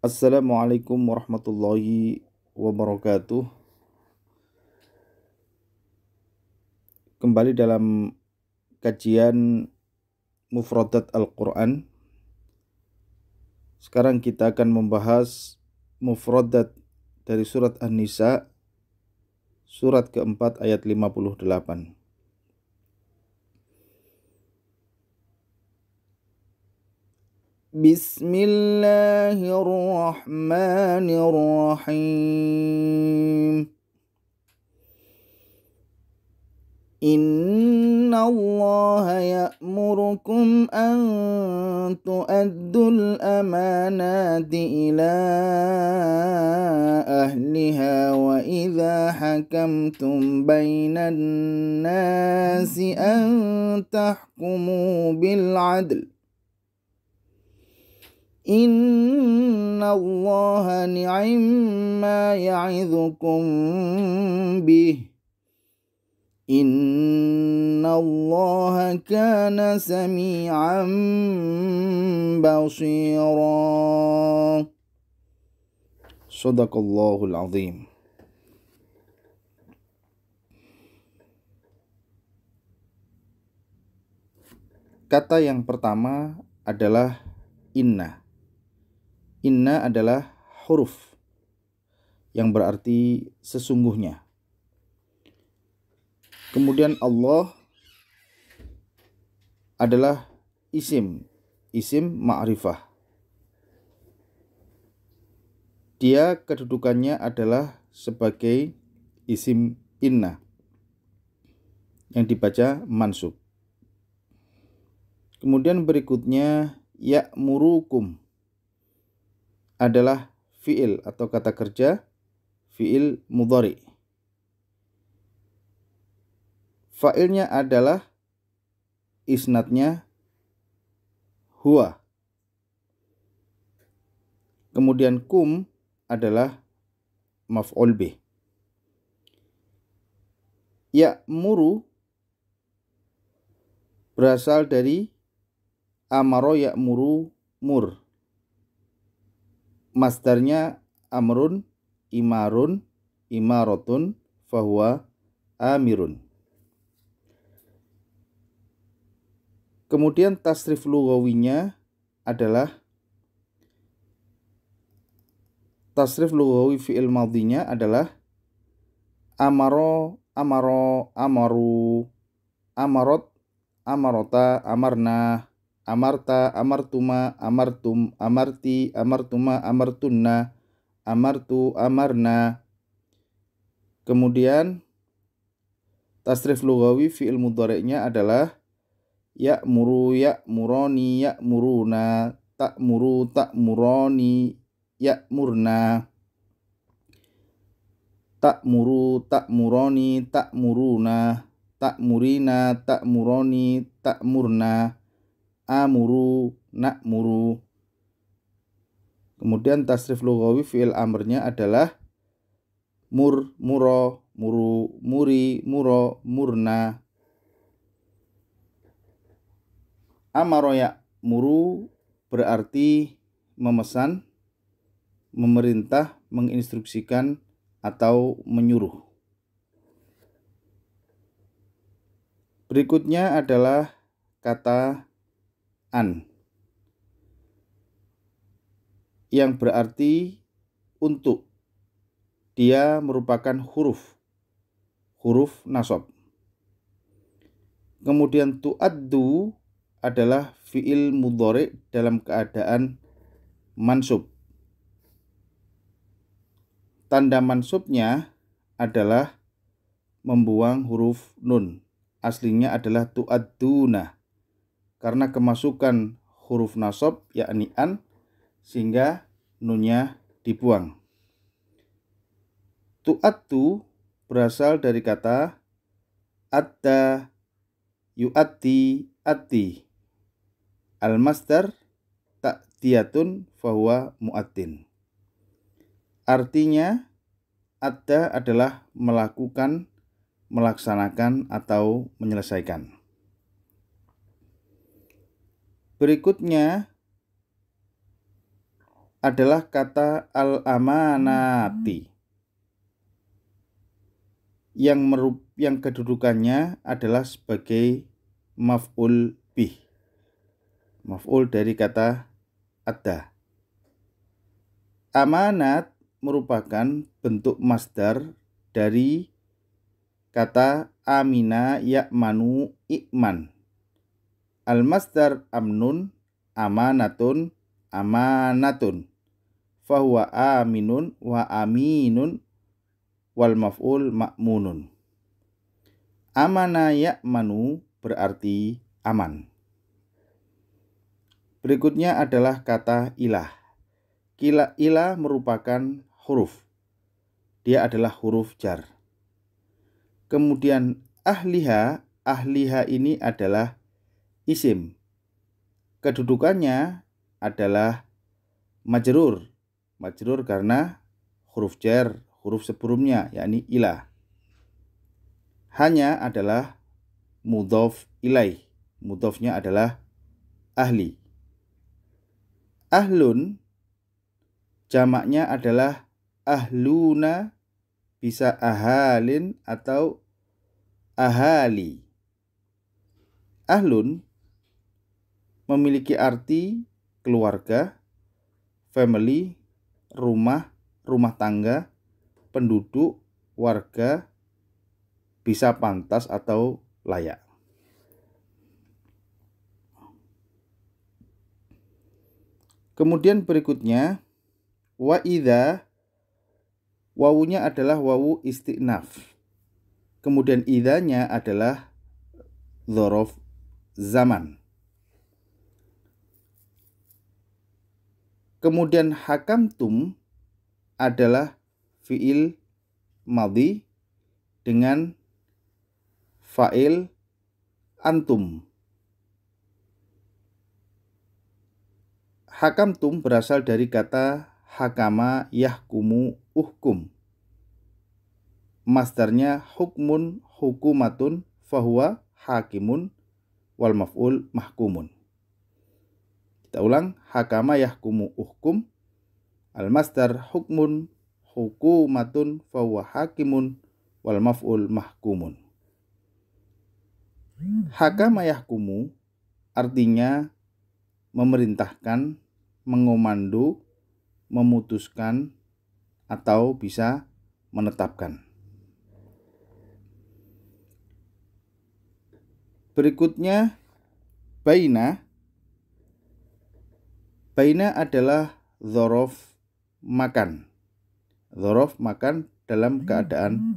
Assalamualaikum warahmatullahi wabarakatuh. Kembali dalam kajian Mufradat Al-Quran. Sekarang kita akan membahas Mufradat dari surat An-Nisa, surat keempat ayat 58. بسم الله الرحمن الرحيم إن الله يأمركم أن تؤدوا الأمانات إلى أهلها وإذا حكمتم بين الناس أن تحكموا بالعدل إن الله نعم ما يعظكم به إن الله كان سميعا بصيرا صدق الله Kata yang pertama adalah inna. Inna adalah huruf yang berarti sesungguhnya. Kemudian Allah adalah isim, isim ma'rifah. Dia kedudukannya adalah sebagai isim inna yang dibaca mansub. Kemudian berikutnya ya murukum adalah fi'il atau kata kerja fi'il mudhari. Fa'ilnya adalah isnatnya huwa. Kemudian kum adalah maf'ul bih. muru berasal dari amaro muru mur Masternya amrun, imarun, imarotun, fahuwa amirun. Kemudian tasrif lugawinya adalah tasrif lugawi fi'il madhinya adalah amaro, amaro, amaru, amarot, amarota, amarna, amarta, amartuma, amartum, amarti, amartuma, amartunna, amartu, amarna. Kemudian tasrif lugawi fi'il mudhari'nya adalah ya ya ya ya muru muru muroni muroni muruna murna tak muru tak muroni tak muruna ta murina ta muroni, ta murna amuru nak muru. Kemudian tasrif lugawi fi'il amrnya adalah mur, muro, muru, muri, muro, murna. Amaroya muru berarti memesan, memerintah, menginstruksikan, atau menyuruh. Berikutnya adalah kata an yang berarti untuk. Dia merupakan huruf huruf nasab. Kemudian tu'addu adalah fi'il mudhari dalam keadaan mansub. Tanda mansubnya adalah membuang huruf nun. Aslinya adalah tu'adduna karena kemasukan huruf nasob yakni an sehingga nunnya dibuang. Tu'attu berasal dari kata atta yu'atti atti. Al-masdar ta'diyatun fahuwa mu'attin. Artinya ada adalah melakukan, melaksanakan atau menyelesaikan. Berikutnya adalah kata al-amanati hmm. yang merup yang kedudukannya adalah sebagai maf'ul bih. Maf'ul dari kata ada. Amanat merupakan bentuk masdar dari kata amina yakmanu ikman Al-masdar amnun, amanatun, amanatun. Fahuwa aminun wa aminun wal maf'ul ma'munun. Amana ya'manu berarti aman. Berikutnya adalah kata ilah. Kila ilah merupakan huruf. Dia adalah huruf jar. Kemudian ahliha, ahliha ini adalah isim. Kedudukannya adalah majrur. Majrur karena huruf jar huruf sebelumnya yakni ilah. Hanya adalah mudhof ilaih. Mudhofnya adalah ahli. Ahlun jamaknya adalah ahluna bisa ahalin atau ahali. Ahlun memiliki arti keluarga, family, rumah, rumah tangga, penduduk, warga, bisa pantas atau layak. Kemudian berikutnya wa wawunya adalah wawu isti'naf. Kemudian idhanya adalah zorof zaman. Kemudian hakam tum adalah fiil madhi dengan fa'il antum. Hakam tum berasal dari kata hakama yahkumu uhkum. Masternya hukmun hukumatun fahuwa hakimun wal maf'ul mahkumun. Kita ulang. Hakama yahkumu uhkum. Al-masdar hukmun hukumatun fawa hakimun wal maf'ul mahkumun. Hakama yahkumu artinya memerintahkan, mengomando, memutuskan, atau bisa menetapkan. Berikutnya, baina Baina adalah zorof makan. Zorof makan dalam hmm. keadaan hmm.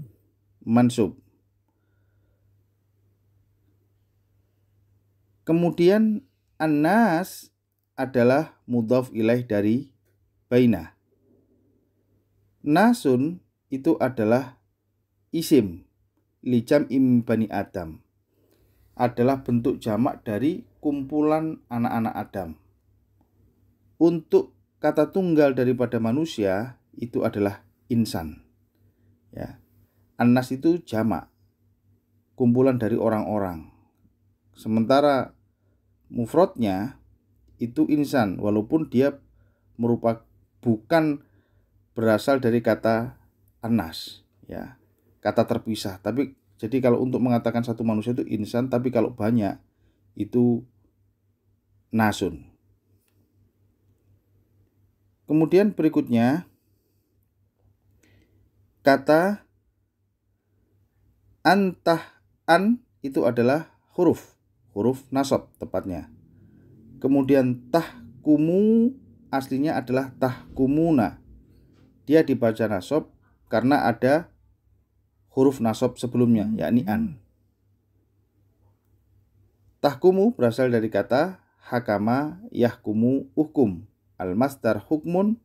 mansub. Kemudian anas adalah mudhof ilaih dari baina. Nasun itu adalah isim licam im bani Adam. Adalah bentuk jamak dari kumpulan anak-anak Adam untuk kata tunggal daripada manusia itu adalah insan. Ya. Anas itu jamak. Kumpulan dari orang-orang. Sementara mufrodnya itu insan walaupun dia merupakan bukan berasal dari kata anas ya kata terpisah tapi jadi kalau untuk mengatakan satu manusia itu insan tapi kalau banyak itu nasun Kemudian berikutnya kata antah an itu adalah huruf, huruf nasab tepatnya. Kemudian tahkumu aslinya adalah tahkumuna. Dia dibaca nasab karena ada huruf nasab sebelumnya yakni an. Tahkumu berasal dari kata hakama yahkumu hukum al-masdar hukmun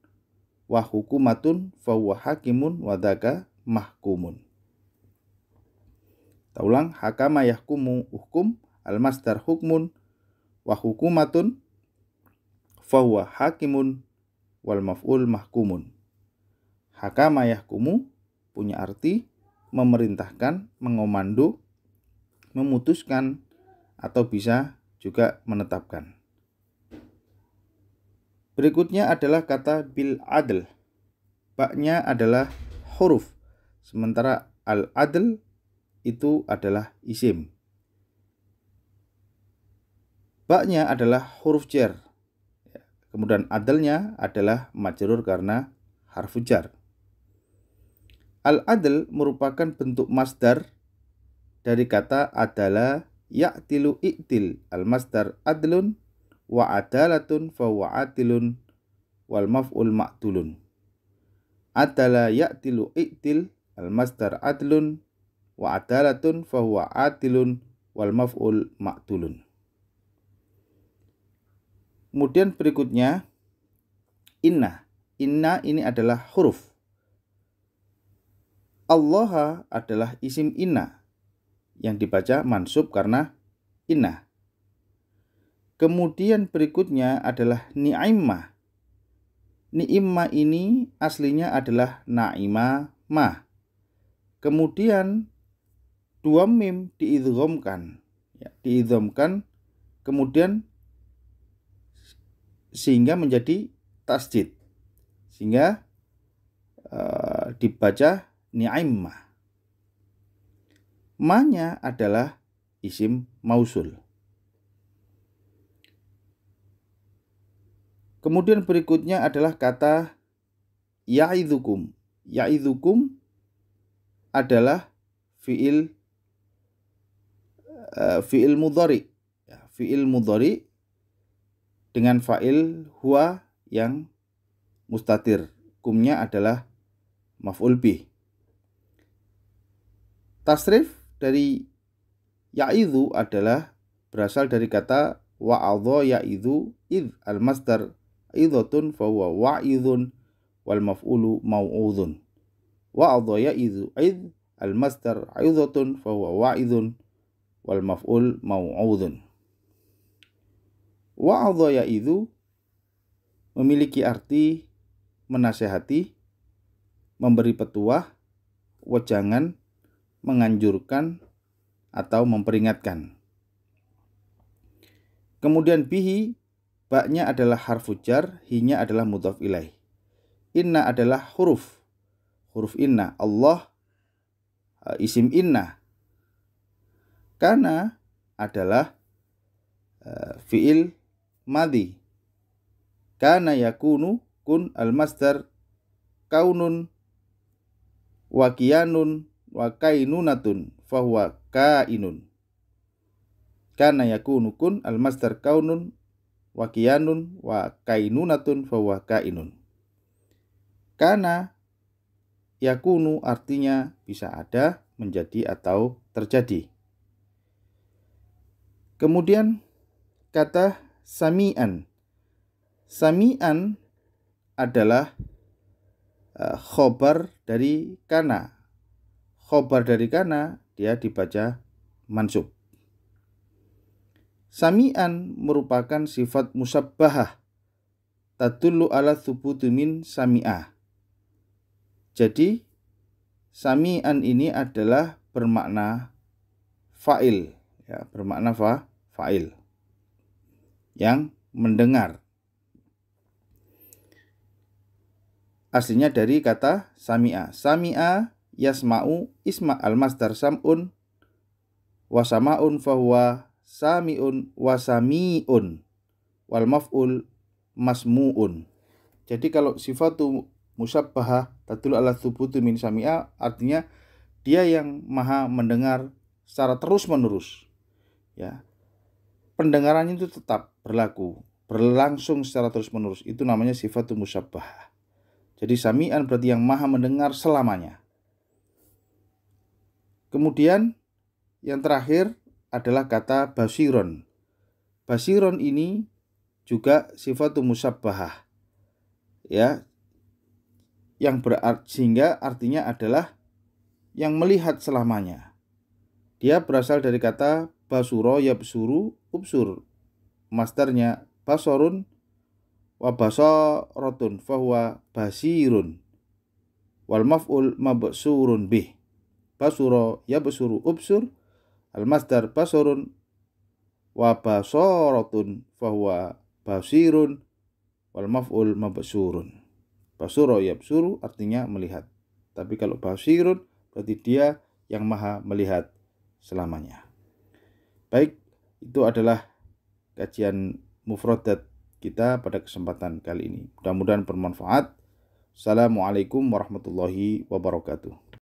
wa hukumatun huwa hakimun wa dhaka mahkumun. Taulang hakama yahkumu hukum al-masdar hukmun wa hukumatun huwa hakimun wal maf'ul mahkumun. Hakama yahkumu punya arti memerintahkan, mengomando, memutuskan atau bisa juga menetapkan. Berikutnya adalah kata bil adl. Baknya adalah huruf, sementara al adl itu adalah isim. Baknya adalah huruf jar. Ya, kemudian adlnya adalah majrur karena harfu jar. Al-adl merupakan bentuk masdar dari kata adalah ya'tilu i'til. Al-masdar adlun wa adalatun fa wa atilun wal maf'ul ma'tulun adala ya'tilu i'til al masdar adlun wa adalatun fa huwa atilun wal maf'ul ma'tulun kemudian berikutnya inna inna ini adalah huruf Allah adalah isim inna yang dibaca mansub karena inna Kemudian berikutnya adalah ni'imah. Ni'imah ini aslinya adalah na'ima ma. Kemudian dua mim diidhomkan. Ya, diidhomkan. kemudian sehingga menjadi tasjid. Sehingga uh, dibaca ni'imah. Manya adalah isim mausul. Kemudian berikutnya adalah kata ya'idzukum. Ya'idzukum adalah fiil uh, fiil mudhari. Ya, fiil mudhari dengan fa'il huwa yang mustatir. Kumnya adalah maf'ul bih. Tasrif dari ya'idzu adalah berasal dari kata wa'adho ya'idzu id al-masdar idhatun fa huwa wa'idhun wal maf'ulu mau'udhun. Wa'adha ya'idhu idh al masdar idhatun fa huwa wa'idhun wal maf'ul mau'udhun. Wa'adha ya'idhu memiliki arti menasehati, memberi petuah, wejangan, menganjurkan, atau memperingatkan. Kemudian bihi Baknya adalah harfu jar, hinya adalah mudhaf ilaih. Inna adalah huruf. Huruf inna. Allah e, isim inna. Karena adalah e, fiil madhi. Karena yakunu kun al-masdar kaunun wakianun wakainunatun fahuwa kainun. Karena yakunu kun al-masdar kaunun wa kianun wa kainunatun fawa kainun. Karena yakunu artinya bisa ada, menjadi atau terjadi. Kemudian kata samian. Samian adalah eh, khobar dari kana. Khobar dari kana dia dibaca mansub. Sami'an merupakan sifat musabbahah. Tadullu ala thubutu min sami'ah. Jadi, sami'an ini adalah bermakna fa'il. Ya, bermakna fa, fa'il. Yang mendengar. Aslinya dari kata sami'a. Sami'a yasma'u isma al-masdar sam'un wasamaun fahuwa samiun wasamiun wal maf'ul masmuun. Jadi kalau sifatu musabbaha tadullu ala thubutu min sami'a artinya dia yang maha mendengar secara terus-menerus. Ya. Pendengarannya itu tetap berlaku, berlangsung secara terus-menerus. Itu namanya sifatu musabbaha. Jadi sami'an berarti yang maha mendengar selamanya. Kemudian yang terakhir adalah kata basiron. Basiron ini juga sifat musabbahah. Ya. Yang berarti sehingga artinya adalah yang melihat selamanya. Dia berasal dari kata basuro yabsuru ubsur. Masternya basorun wa basorotun fahuwa basirun wal maf'ul mabsurun bih basuro yabsuru ubsur Al-masdar basurun wa basorotun fahuwa basirun wal maf'ul mabsurun. Basuro yabsuru artinya melihat. Tapi kalau basirun berarti dia yang maha melihat selamanya. Baik, itu adalah kajian mufradat kita pada kesempatan kali ini. Mudah-mudahan bermanfaat. Assalamualaikum warahmatullahi wabarakatuh.